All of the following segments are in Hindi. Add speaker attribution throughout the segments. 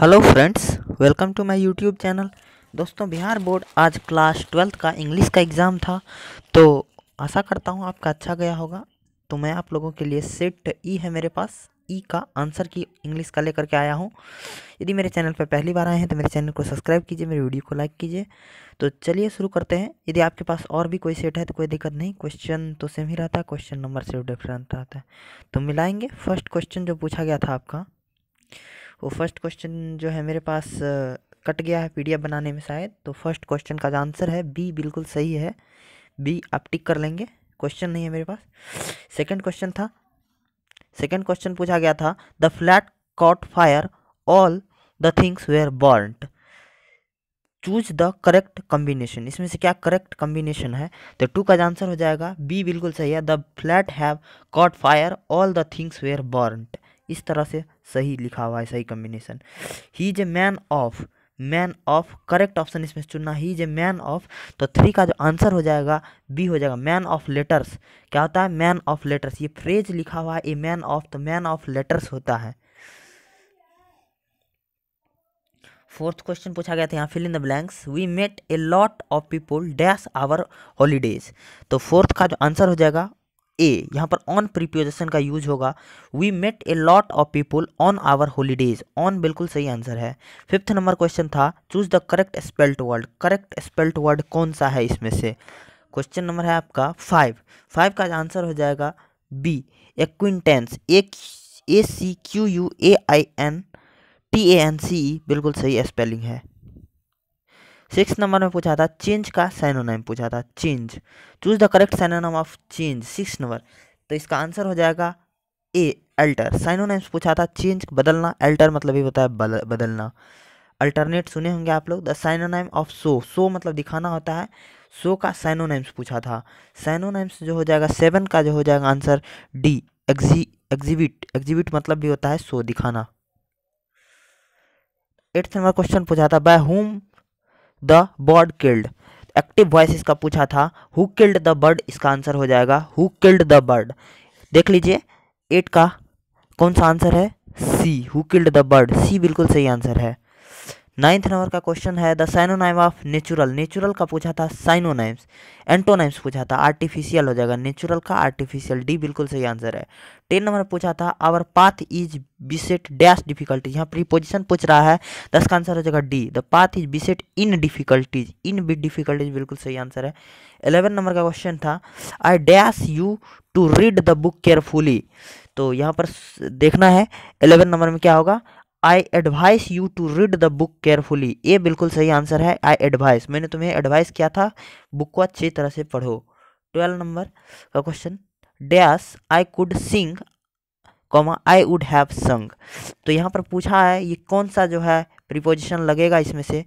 Speaker 1: hello friends welcome to my YouTube channel दोस्तों बिहार बोर्ड आज क्लास ट्वेल्थ का इंग्लिश का एग्ज़ाम था तो आशा करता हूँ आपका अच्छा गया होगा तो मैं आप लोगों के लिए सेट ई e है मेरे पास ई e का आंसर की इंग्लिश का लेकर के आया हूँ यदि मेरे चैनल पर पहली बार आए हैं तो मेरे चैनल को सब्सक्राइब कीजिए मेरे वीडियो को लाइक कीजिए तो चलिए शुरू करते हैं यदि आपके पास और भी कोई सेट है तो कोई दिक्कत नहीं क्वेश्चन तो सेम ही रहता है क्वेश्चन नंबर सिर्फ डिफरेंट रहता है तो मिलाएंगे फर्स्ट क्वेश्चन जो पूछा गया था आपका वो फर्स्ट क्वेश्चन जो है मेरे पास कट गया है पीडीएफ बनाने में शायद तो फर्स्ट क्वेश्चन का जो आंसर है बी बिल्कुल सही है बी आप टिक कर लेंगे क्वेश्चन नहीं है मेरे पास सेकंड क्वेश्चन था सेकंड क्वेश्चन पूछा गया था the flat caught fire all the things were burnt choose the correct combination इसमें से क्या करेक्ट कॉम्बिनेशन है तो टू का आंसर हो जाएगा बी बिल्कुल सही है the flat have caught fire all the things were burnt इस तरह से सही लिखा हुआ है सही कम्बिनेशन ही is a man of man of correct option इसमें चुनना ही इज ए मैन ऑफ तो थ्री का जो आंसर हो जाएगा बी हो जाएगा मैन ऑफ लेटर्स क्या होता है मैन ऑफ लेटर्स ये फ्रेज लिखा हुआ है ए मैन ऑफ तो मैन ऑफ लेटर्स होता है फोर्थ क्वेश्चन पूछा गया था यहाँ fill in the blanks we met a lot of people dash our holidays तो फोर्थ का जो आंसर हो जाएगा ए यहाँ पर ऑन प्रिपोजेशन का यूज होगा we met a lot of people on our holidays on बिल्कुल सही आंसर है फिफ्थ नंबर क्वेश्चन था choose the correct spelt word correct spelt word कौन सा है इसमें से क्वेश्चन नंबर है आपका फाइव फाइव का आंसर हो जाएगा B acquaintance A C Q U A I N T A N C बिल्कुल सही स्पेलिंग है सिक्स नंबर में पूछा था चेंज का साइनोनिम पूछा था change choose the correct synonym of change six number तो इसका आंसर हो जाएगा ए अल्टर साइनोनिम्स पूछा था चेंज बदलना अल्टर मतलब ही होता है बदलना अल्टरनेट सुने होंगे आप लोग द साइनोनाइम ऑफ सो सो मतलब दिखाना होता है सो का साइनोनाइम्स पूछा था साइनोनाइम्स जो हो जाएगा सेवन का जो हो जाएगा आंसर डी एग्जी एग्जीबिट मतलब भी होता है सो दिखाना एट्थ नंबर क्वेश्चन पूछा था by whom the bird killed active voice इसका पूछा था हु किल्ड द बर्ड इसका आंसर हो जाएगा हु किल्ड द बर्ड देख लीजिए एट का कौन सा आंसर है C who killed the bird C बिल्कुल सही आंसर है नाइन्थ नंबर का क्वेश्चन है the synonym of natural natural का पूछा था साइनोनाइम्स एंटोनाइम्स पूछा था आर्टिफिशियल हो जाएगा नेचुरल का आर्टिफिशियल डी बिल्कुल सही आंसर है टेन नंबर पूछा था our path is beset dash difficulties यहाँ प्रीपोजिशन पूछ रहा है दस तो का आंसर हो जाएगा D the path is beset in difficulties in B difficulties बिल्कुल सही आंसर है एलेवन नंबर का क्वेश्चन था I dash you to read the book carefully तो यहाँ पर देखना है एलेवन नंबर में क्या होगा I advise you to read the book carefully ये बिल्कुल सही आंसर है आई एडवाइस मैंने तुम्हें एडवाइस किया था बुक को अच्छी तरह से पढ़ो ट्वेल्व नंबर का question dash I could sing comma I would have sung तो यहाँ पर पूछा है ये कौन सा जो है प्रिपोजिशन लगेगा इसमें से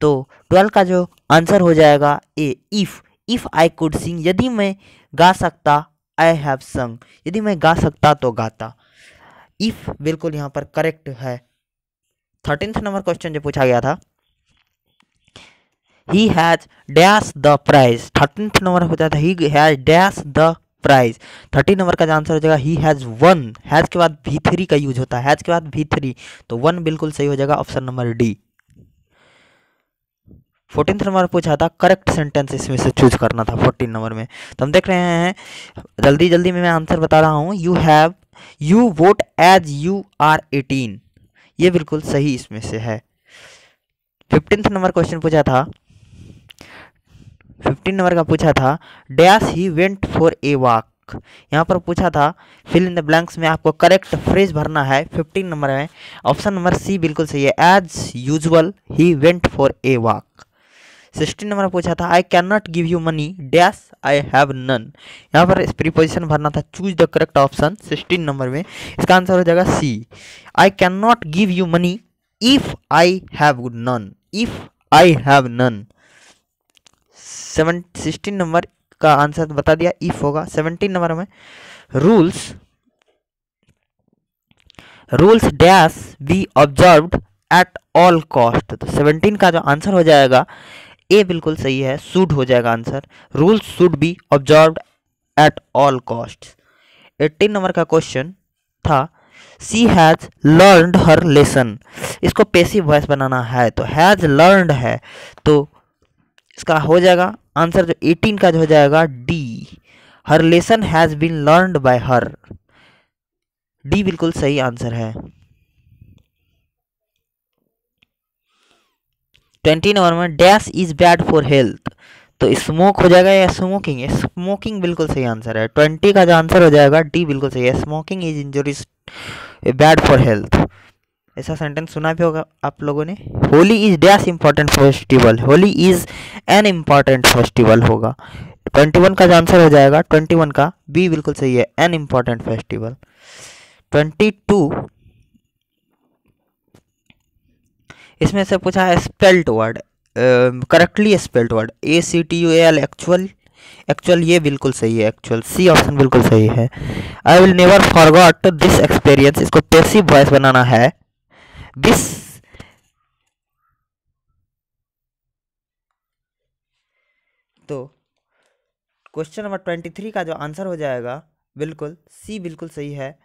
Speaker 1: तो ट्वेल्व का जो आंसर हो जाएगा A if if I could sing यदि मैं गा सकता आई हैव संग यदि मैं गा सकता तो गाता इफ बिल्कुल यहाँ पर करेक्ट है थर्टींथ नंबर क्वेश्चन जो पूछा गया था he has dash the prize thirteenth number पूछा था he has dash the prize thirty number का आंसर हो जाएगा ही हैज़ वन हैज़ के बाद भी थ्री का यूज होता हैज़ के बाद भी थ्री तो वन बिल्कुल सही हो जाएगा option number D fourteen number पूछा था करेक्ट सेंटेंस इसमें से चूज करना था फोर्टीन नंबर में तो हम देख रहे हैं जल्दी जल्दी में मैं आंसर बता रहा हूँ you have you vote as you are eighteen ये बिल्कुल सही इसमें से है फिफ्टींथ नंबर क्वेश्चन पूछा था फिफ्टीन नंबर का पूछा था dash he went for a walk यहाँ पर पूछा था फिल इन द ब्लैंक्स में आपको करेक्ट फ्रेज भरना है फिफ्टीन नंबर में ऑप्शन नंबर सी बिल्कुल सही है as usual he went for a walk sixteen number पूछा था I can not give you money dash I have none यहाँ पर प्रीपोजिशन भरना था choose the correct option sixteen number में इसका आंसर हो जाएगा C I can not give you money if I have none if I have none seven sixteen number का आंसर बता दिया इफ होगा सेवनटीन नंबर में rules rules dash be observed at all cost तो सेवनटीन का जो आंसर हो जाएगा ए बिल्कुल सही है शुड हो जाएगा answer rules should be observe at all cost eighteen number का क्वेश्चन था she has learned her lesson इसको पेसिव वॉइस बनाना है तो हैज़ लर्नड है तो इसका हो जाएगा आंसर जो एटीन का जो हो जाएगा D her lesson has been learned by her D बिल्कुल सही आंसर है ट्वेंटी नंबर में dash is bad for health तो स्मोक हो जाएगा या स्मोकिंग स्मोकिंग बिल्कुल सही आंसर है ट्वेंटी का जो आंसर हो जाएगा डी बिल्कुल सही है smoking is injurious bad for health ऐसा सेंटेंस सुना भी होगा आप लोगों ने Holi is dash important festival Holi is an important festival होगा ट्वेंटी वन का जो आंसर हो जाएगा ट्वेंटी वन का बी बिल्कुल सही है an important festival twenty two इसमें से पूछा है spelt word correctly spelt word A C T U L actual actual ये बिल्कुल सही है एक्चुअल सी ऑप्शन बिल्कुल सही है I will never forgot this experience इसको पेसिव वॉइस बनाना है दिस तो क्वेश्चन नंबर ट्वेंटी थ्री का जो आंसर हो जाएगा बिल्कुल सी बिल्कुल सही है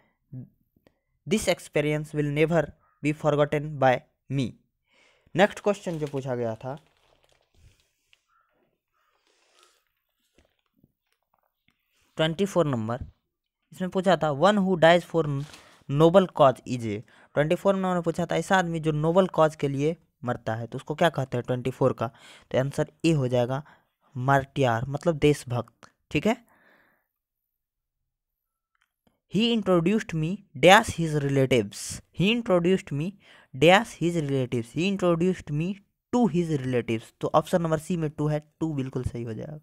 Speaker 1: this experience will never be forgotten by me next question जो पूछा गया था ट्वेंटी फोर नंबर इसमें पूछा था one who dies for noble cause is a twenty four number में पूछा था ऐसा आदमी जो नोबल कॉज के लिए मरता है तो उसको क्या कहते हैं ट्वेंटी फोर का तो आंसर ए हो जाएगा मार्टियार मतलब देशभक्त ठीक है he introduced me dash his relatives he introduced me dash his relative he introduced me to his relative तो ऑप्शन नंबर सी में टू है टू बिल्कुल सही हो जाएगा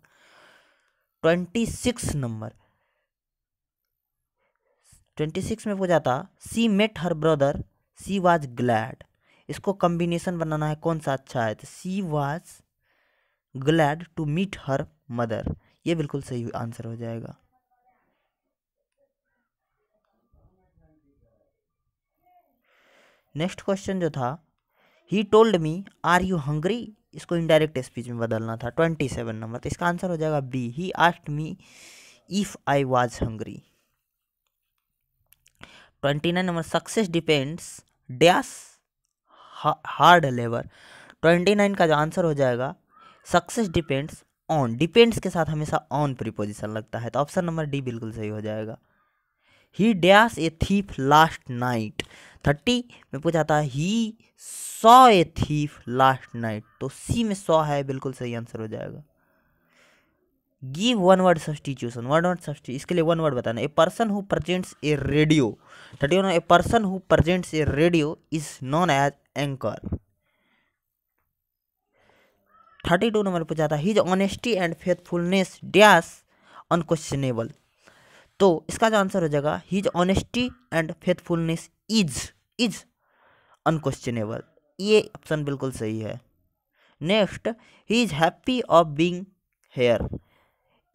Speaker 1: twenty six number twenty six में पूछा था she met her brother she was glad इसको कॉम्बिनेशन बनाना है कौन सा अच्छा है तो she was glad to meet her mother ये बिल्कुल सही आंसर हो जाएगा नेक्स्ट क्वेश्चन जो था he told me are you hungry इसको इनडायरेक्ट स्पीच में बदलना था ट्वेंटी सेवन नंबर तो इसका आंसर हो जाएगा B he asked me if I was hungry twenty nine number success depends dash hard labour twenty nine का जो आंसर हो जाएगा सक्सेस डिपेंड्स ऑन डिपेंड्स के साथ हमेशा ऑन प्रीपोजिशन लगता है तो ऑप्शन नंबर डी बिल्कुल सही हो जाएगा he dash a thief last night thirty में पूछा था he saw a thief last night तो सी में सॉ है बिल्कुल सही आंसर हो जाएगा give one word substitution one word substitution इसके लिए वन वर्ड बताना a person who presents a radio thirty one a person who presents a radio is known as anchor thirty two number पूछा था his honesty and faithfulness dash unquestionable तो इसका जो आंसर हो जाएगा his honesty and faithfulness is is unquestionable ये ऑप्शन बिल्कुल सही है next he is happy of being hair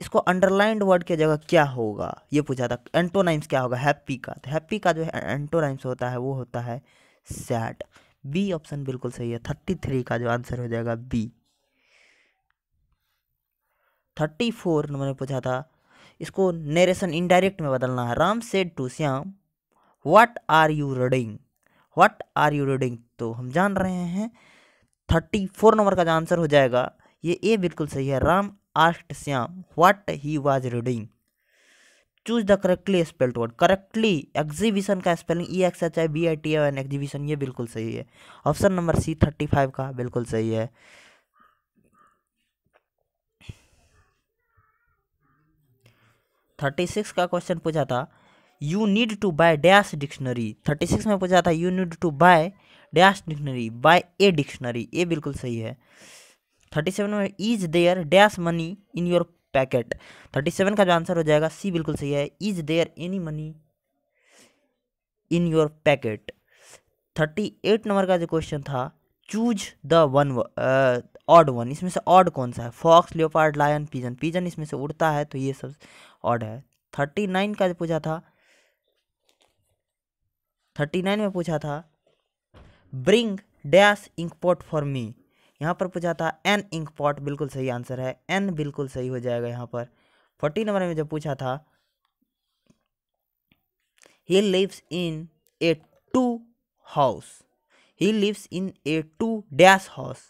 Speaker 1: इसको अंडरलाइंड वर्ड की जगह क्या होगा ये पूछा था एंटोनाइम्स क्या होगा हैप्पी का तो हैप्पी का जो है एंटोनाइम्स होता है वो होता है सैड बी ऑप्शन बिल्कुल सही है थर्टी थ्री का जो आंसर हो जाएगा बी थर्टी फोर मैंने पूछा था इसको नरेशन इनडायरेक्ट में बदलना है Ram said to Shyam what are you reading what are you reading तो हम जान रहे हैं थर्टी फोर नंबर का जो आंसर हो जाएगा ये ए बिल्कुल सही है Ram asked Shyam what he was reading choose the correctly spelled word correctly exhibition का spelling E X H I B I T N exhibition ये बिल्कुल सही है option number C thirty five का बिल्कुल सही है थर्टी सिक्स का क्वेश्चन पूछा था you need to buy dash dictionary thirty six में पूछा था you need to buy dash dictionary buy a dictionary A बिल्कुल सही है थर्टी सेवन में is there dash money in your packet thirty seven का जो आंसर हो जाएगा सी बिल्कुल सही है is there any money in your packet thirty eight number का जो क्वेश्चन था choose the one odd one इसमें से ऑड कौन सा है fox leopard lion pigeon pigeon इसमें से उड़ता है तो ये सब ऑड है थर्टी नाइन का जो पूछा था थर्टी नाइन में पूछा था bring dash ink pot for me यहाँ पर पूछा था एन इंक पॉट बिल्कुल सही आंसर है एन बिल्कुल सही हो जाएगा यहाँ पर फोर्टी नंबर में जब पूछा था he lives in a two house he lives in a two dash house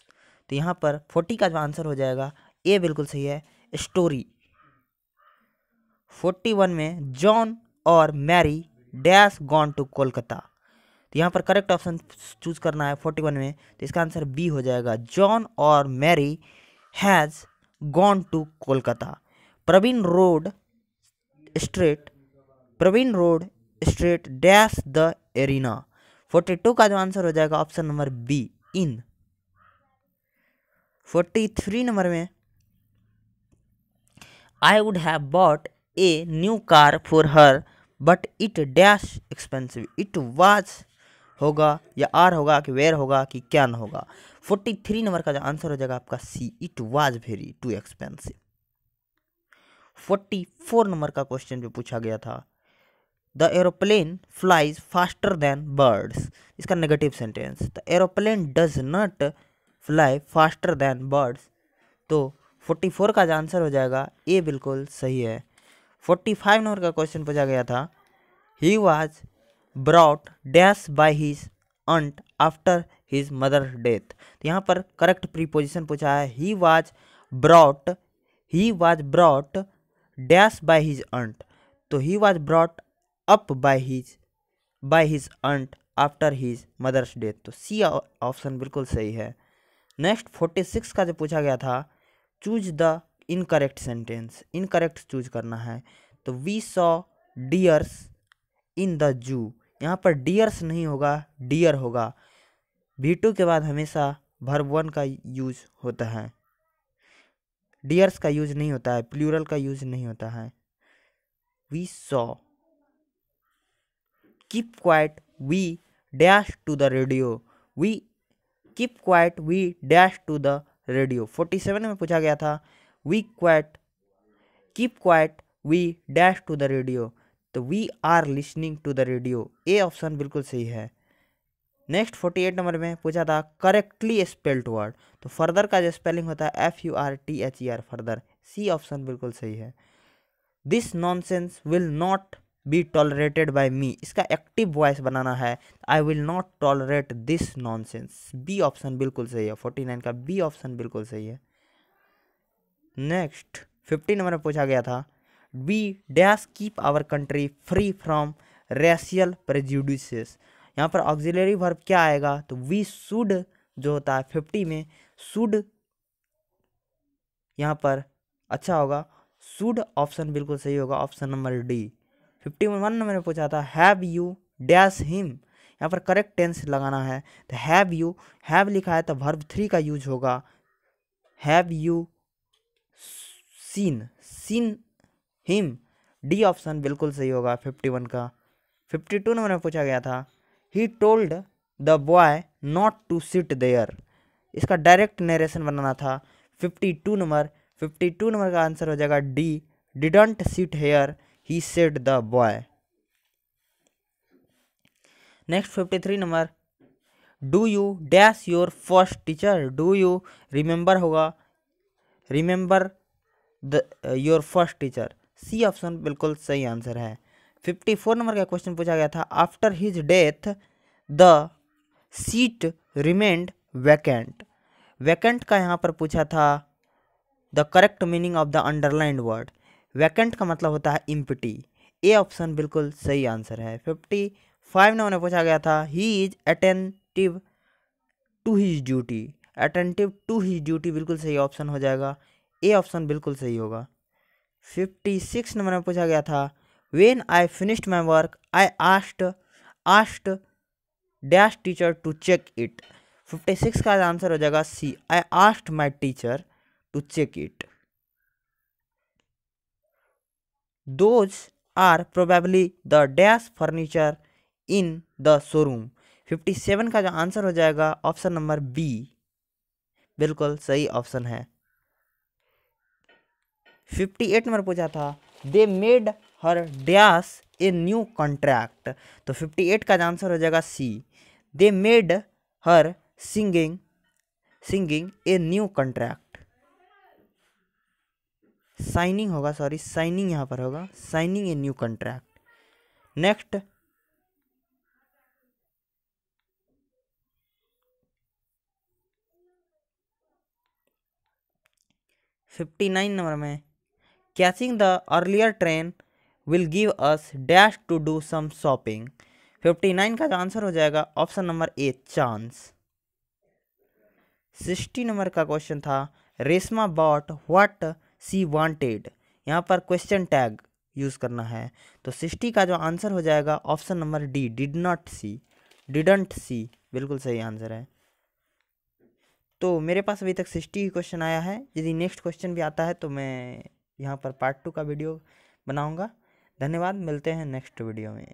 Speaker 1: तो यहाँ पर फोर्टी का जो आंसर हो जाएगा ए बिल्कुल सही है स्टोरी फोर्टी वन में जॉन और Mary dash gone to Kolkata तो यहाँ पर करेक्ट ऑप्शन चूज करना है फोर्टी वन में तो इसका आंसर बी हो जाएगा जॉन और Mary has gone to Kolkata Praveen road straight Praveen road straight dash the arena forty two का जो आंसर हो जाएगा option number B in forty three number में I would have bought a new car for her but it dash expensive it was होगा या आर होगा कि वेयर होगा कि कैन होगा फोर्टी थ्री नंबर का जो आंसर हो जाएगा आपका C it was very too expensive forty four number का क्वेश्चन जो पूछा गया था the aeroplane flies faster than birds इसका negative sentence the aeroplane does not fly faster than birds तो फोर्टी फोर का जो आंसर हो जाएगा ए बिल्कुल सही है फोर्टी फाइव नंबर का क्वेश्चन पूछा गया था he was brought dash by his aunt after his mother death तो यहाँ पर करेक्ट प्रीपोजिशन पूछा है he was brought he was brought dash by his aunt तो he was brought up by his by his aunt after his mother's death तो सी ऑप्शन बिल्कुल सही है नेक्स्ट फोर्टी सिक्स का जो पूछा गया था choose the incorrect sentence incorrect choose करना है तो we saw deers in the zoo यहाँ पर डियर्स नहीं होगा डियर होगा वी टू के बाद हमेशा भर्ब वन का यूज होता है डियर्स का यूज नहीं होता है प्लूरल का यूज नहीं होता है we saw keep quiet we dash to the radio we keep quiet we dash to the radio forty seven में पूछा गया था we quiet keep quiet we dash to the radio तो we are listening to the radio A option बिल्कुल सही है नेक्स्ट फोर्टी एट नंबर में पूछा था करेक्टली स्पेल्ड वर्ड तो फर्दर का जो स्पेलिंग होता है F U R T H E R further C option बिल्कुल सही है this nonsense will not be tolerated by me इसका एक्टिव वॉइस बनाना है I will not tolerate this nonsense B option बिल्कुल सही है फोर्टी नाइन का बी ऑप्शन बिल्कुल सही है नेक्स्ट फिफ्टी नंबर में पूछा गया था B dash keep our country free from racial prejudice यहाँ पर ऑक्जिलरी वर्ब क्या आएगा तो वी शुड जो होता है फिफ्टी में शुड यहाँ पर अच्छा होगा शुड ऑप्शन बिल्कुल सही होगा option number D fifty one number में पूछा था हैव यू डैश हिम यहाँ पर करेक्ट टेंस लगाना है तो हैव यू हैव लिखा है तो वर्ब थ्री का यूज होगा have you seen seen him D option बिल्कुल सही होगा फिफ्टी वन का फिफ्टी टू नंबर में पूछा गया था he told the boy not to sit there इसका डायरेक्ट नरेशन बनाना था fifty two number fifty two number का आंसर हो जाएगा D didn't sit here he set the boy next fifty three number do you dash your first teacher do you remember होगा remember the your first teacher C option बिल्कुल सही आंसर है फिफ्टी फोर नंबर का क्वेश्चन पूछा गया था after his death the seat remained vacant vacant का यहाँ पर पूछा था the correct meaning of the underlined word vacant का मतलब होता है इम्पिटी ए ऑप्शन बिल्कुल सही आंसर है फिफ्टी फाइव नंबर में पूछा गया था he is attentive to his duty attentive to his duty बिल्कुल सही ऑप्शन हो जाएगा ए ऑप्शन बिल्कुल सही होगा फिफ्टी सिक्स नंबर में पूछा गया था when I finished my work I asked asked dash teacher to check it fifty six का आंसर हो जाएगा C I asked my teacher to check it those are probably the dash furniture in the showroom fifty seven का जो आंसर हो जाएगा ऑप्शन नंबर बी बिल्कुल सही ऑप्शन है फिफ्टी एट नंबर पूछा था they made her dash a new contract तो फिफ्टी एट का आंसर हो जाएगा C they made her singing singing a new contract signing होगा सॉरी साइनिंग यहाँ पर होगा signing a new contract next fifty nine number में catching the earlier train will give us dash to do some fifty 59 का जो आंसर हो जाएगा option number A chance 60 number का क्वेश्चन था Reshma bought what she wanted यहाँ पर क्वेश्चन टैग यूज़ करना है तो 60 का जो आंसर हो जाएगा option number D did not see didn't see बिल्कुल सही आंसर है तो मेरे पास अभी तक सिक्सटी ही क्वेश्चन आया है यदि नेक्स्ट क्वेश्चन भी आता है तो मैं यहाँ पर पार्ट टू का वीडियो बनाऊँगा धन्यवाद मिलते हैं नेक्स्ट वीडियो में